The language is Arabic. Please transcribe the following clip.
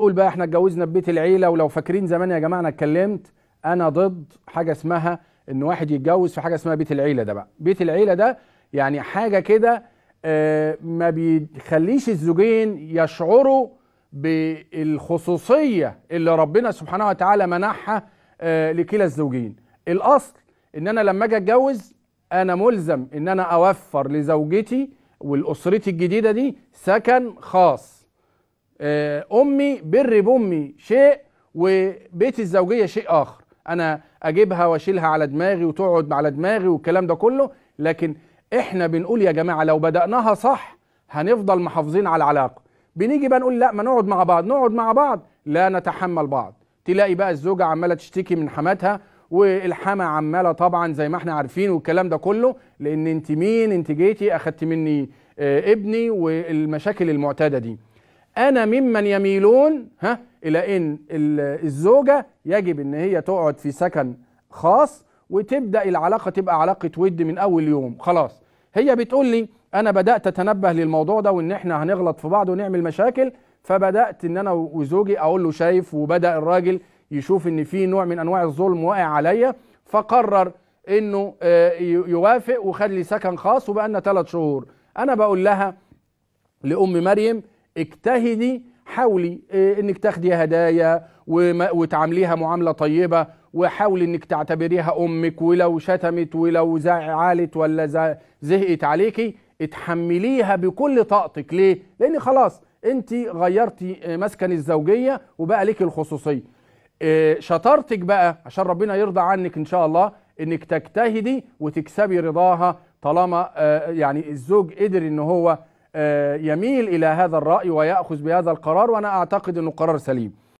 نقول بقى احنا اتجوزنا في بيت العيله ولو فاكرين زمان يا جماعه انا اتكلمت انا ضد حاجه اسمها ان واحد يتجوز في حاجه اسمها بيت العيله ده بقى بيت العيله ده يعني حاجه كده اه ما بيخليش الزوجين يشعروا بالخصوصيه اللي ربنا سبحانه وتعالى منحها اه لكلا الزوجين الاصل ان انا لما اجي اتجوز انا ملزم ان انا اوفر لزوجتي ولاسرتي الجديده دي سكن خاص آه، امي بر بامي شيء وبيت الزوجيه شيء اخر انا اجيبها واشيلها على دماغي وتقعد على دماغي والكلام ده كله لكن احنا بنقول يا جماعه لو بداناها صح هنفضل محافظين على العلاقه بنيجي بقى نقول لا ما نقعد مع بعض نقعد مع بعض لا نتحمل بعض تلاقي بقى الزوجه عماله تشتكي من حماتها والحما عماله طبعا زي ما احنا عارفين والكلام ده كله لان انت مين انت جيتي اخدت مني آه، ابني والمشاكل المعتاده دي انا ممن يميلون ها الى ان الزوجه يجب ان هي تقعد في سكن خاص وتبدا العلاقه تبقى علاقه ود من اول يوم خلاص هي بتقول لي انا بدات اتنبه للموضوع ده وان احنا هنغلط في بعض ونعمل مشاكل فبدات ان انا وزوجي اقول له شايف وبدا الراجل يشوف ان في نوع من انواع الظلم واقع عليا فقرر انه آه، يوافق وخد لي سكن خاص وبقى لنا ثلاث شهور انا بقول لها لام مريم اجتهدي حاولي آه، انك تاخدي هدايا وتعامليها معامله طيبه وحاولي انك تعتبريها امك ولو شتمت ولو زعلت ولا زهقت عليكي اتحمليها بكل طاقتك ليه لان خلاص انت غيرتي آه، مسكن الزوجيه وبقى ليكي الخصوصيه آه، شطارتك بقى عشان ربنا يرضى عنك ان شاء الله انك تجتهدي وتكسبي رضاها طالما يعني الزوج قدر ان هو آه، يميل إلى هذا الرأي ويأخذ بهذا القرار وأنا أعتقد أنه قرار سليم